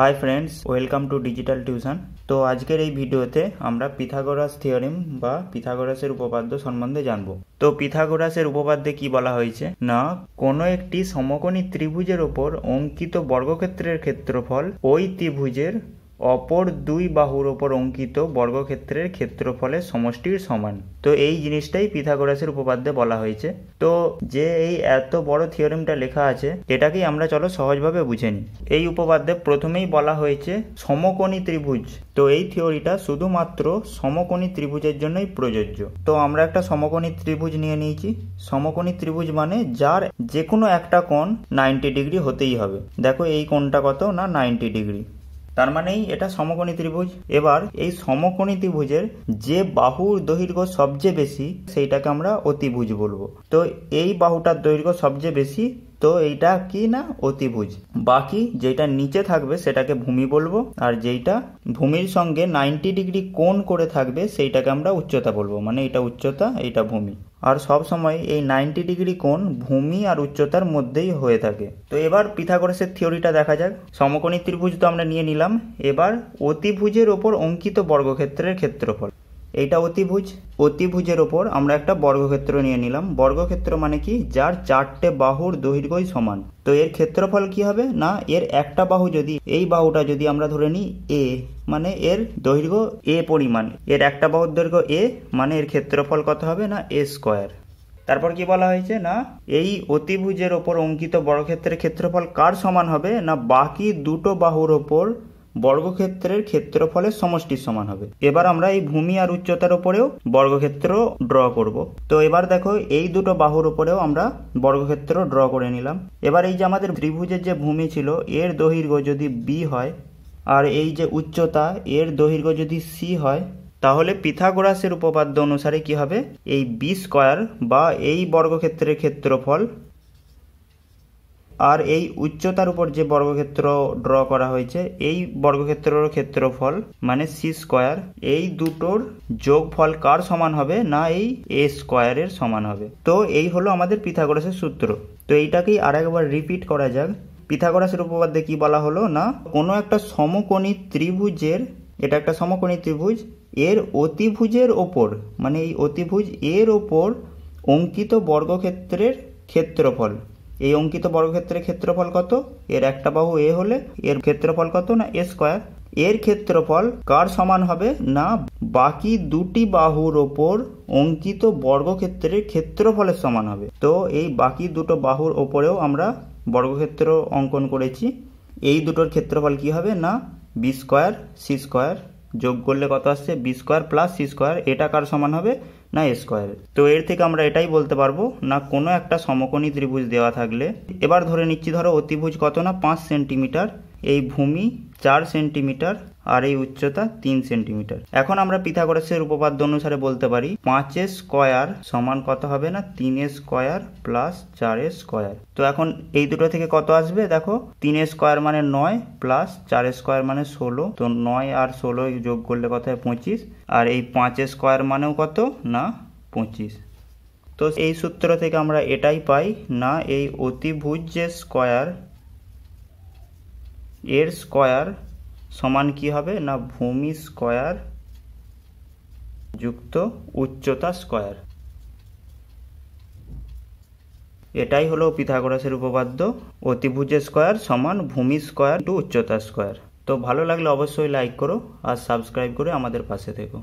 high friends welcome to digital tuition তো আজকের এই ভিডিওতে আমরা পিথাগোরাস থিওরিম বা পিথাগোরাসের উপপাদ্য সম্বন্ধে জানব তো পিথাগোরাসের উপপাদ্যে কি বলা হয়েছে না কোনো একটি সমকোণী ত্রিভুজের ওপর অঙ্কিত বর্গক্ষেত্রের ক্ষেত্রফল ওই ত্রিভুজের অপর দুই বাহুর ওপর অঙ্কিত বর্গক্ষেত্রের ক্ষেত্রফলের সমষ্টির সমান তো এই জিনিসটাই পিথাগোরাসের উপপাদ্যে বলা হয়েছে তো যে এই এত বড় থিওরেমটা লেখা আছে এটাকেই আমরা চলো সহজভাবে বুঝে নিই এই উপপাদ্যে প্রথমেই বলা হয়েছে সমকোণী ত্রিভুজ তো এই থিওরিটা শুধুমাত্র সমকোণী ত্রিভুজের জন্যই প্রযোজ্য তো আমরা একটা সমকোণী ত্রিভুজ নিয়ে নিয়েছি সমকোণী ত্রিভুজ মানে যার যে কোনো একটা কোণ নাইনটি ডিগ্রি হতেই হবে দেখো এই কোণটা কত না নাইনটি ডিগ্রি তার মানেই এটা সমকোণী ত্রিভুজ এবার এই সমকোণী ত্রিভুজের যে বাহুর দৈর্ঘ্য সবচেয়ে বেশি সেইটাকে আমরা অতিভুজ বলবো তো এই বাহুটার দৈর্ঘ্য সবচেয়ে বেশি তো এইটা কি না অতিভুজ বাকি যেটা নিচে থাকবে সেটাকে ভূমি বলবো আর যেইটা ভূমির সঙ্গে নাইনটি ডিগ্রি কোণ করে থাকবে সেইটাকে আমরা উচ্চতা বলবো মানে এটা উচ্চতা এটা ভূমি আর সব সময় এই নাইনটি ডিগ্রি কোণ ভূমি আর উচ্চতার মধ্যেই হয়ে থাকে তো এবার পিথাগোরাসের থিওরিটা দেখা যাক সমকোণী ত্রিভুজ তো আমরা নিয়ে নিলাম এবার অতিভুজের ওপর অঙ্কিত বর্গক্ষেত্রের ক্ষেত্রফল এটা অতিভুজ অতিভুজের ওপর আমরা একটা বর্গক্ষেত্র নিয়ে নিলাম বর্গক্ষেত্র মানে কি যার চারটে বাহুর দৈর্ঘ্যই সমান তো এর ক্ষেত্রফল কি হবে না এর একটা বাহু যদি এই বাহুটা যদি আমরা ধরে নিই এ মানে এর দৈর্ঘ্য এ পরিমাণ এর একটা বাহুর দৈর্ঘ্য এ মানে এর ক্ষেত্রফল কত হবে না এ স্কোয়ার তারপর কি বলা হয়েছে না এই অতিভুজের ওপর অঙ্কিত বর্গক্ষেত্রের ক্ষেত্রফল কার সমান হবে না বাকি দুটো বাহুর ওপর বর্গক্ষেত্রের ক্ষেত্রফলের সমষ্টি সমান হবে এবার আমরা এই ভূমি আর উচ্চতার উপরেও বর্গক্ষেত্র ড্র করব তো এবার দেখো এই দুটো বাহুর উপরেও আমরা বর্গক্ষেত্র ড্র করে নিলাম এবার এই যে আমাদের ত্রিভুজের যে ভূমি ছিল এর দৈর্ঘ্য যদি বি হয় আর এই যে উচ্চতা এর দৈর্ঘ্য যদি সি হয় তাহলে পিথাগোরাসের উপপাদ্য অনুসারে কি হবে এই বি স্কয়ার বা এই বর্গক্ষেত্রের ক্ষেত্রফল আর এই উচ্চতার উপর যে বর্গক্ষেত্র ড্র করা হয়েছে এই বর্গক্ষেত্রের ক্ষেত্রফল মানে সি স্কোয়ার এই দুটোর যোগফল কার সমান হবে না এই এ স্কোয়ারের সমান হবে তো এই হলো আমাদের পিথাগোরাসের সূত্র তো এইটাকেই আর একবার রিপিট করা যাক পিথাগোরাসের উপপাদ্যে কি বলা হলো না কোনো একটা সমকোণী ত্রিভুজের এটা একটা সমকোণী ত্রিভুজ এর অতিভুজের ওপর মানে এই অতিভুজ এর ওপর অঙ্কিত বর্গক্ষেত্রের ক্ষেত্রফল এই অঙ্কিত বর্গক্ষেত্রের ক্ষেত্রফল কত এর একটা বাহু এ হলে এর ক্ষেত্রফল কত না এ স্কোয়ার এর ক্ষেত্রফল কার সমান হবে না বাকি দুটি বাহুর ওপর অঙ্কিত বর্গক্ষেত্রের ক্ষেত্রফলের সমান হবে তো এই বাকি দুটো বাহুর ওপরেও আমরা বর্গক্ষেত্র অঙ্কন করেছি এই দুটোর ক্ষেত্রফল কি হবে না বি স্কোয়ার সি স্কোয়ার যোগ করলে কত আসছে B square plus C square এটা কার সমান হবে না এ স্কোয়ার তো এর থেকে আমরা এটাই বলতে পারবো না কোনো একটা সমকোণী ত্রিভুজ দেওয়া থাকলে এবার ধরে নিচ্ছি ধরো অতিভুজ কত না পাঁচ সেন্টিমিটার এই ভূমি চার সেন্টিমিটার আর এই উচ্চতা তিন সেন্টিমিটার এখন আমরা পিথাগোরাসের উপপাদ্য অনুসারে বলতে পারি পাঁচের স্কয়ার সমান কত হবে না এ স্কয়ার প্লাস চারের স্কয়ার তো এখন এই দুটো থেকে কত আসবে দেখো এ স্কয়ার মানে নয় প্লাস চারের স্কয়ার মানে ষোলো তো নয় আর ষোলো যোগ করলে কত হয় পঁচিশ আর এই এ স্কয়ার মানেও কত না পঁচিশ তো এই সূত্র থেকে আমরা এটাই পাই না এই অতিভুজ যে স্কয়ার এর স্কয়ার সমান কি হবে না ভূমি স্কয়ার যুক্ত উচ্চতা স্কয়ার এটাই হলো পিথাগোরাসের উপপাদ্য অতিভুজ স্কয়ার সমান ভূমি স্কয়ার টু উচ্চতা স্কয়ার তো ভালো লাগলে অবশ্যই লাইক করো আর সাবস্ক্রাইব করে আমাদের পাশে থেকো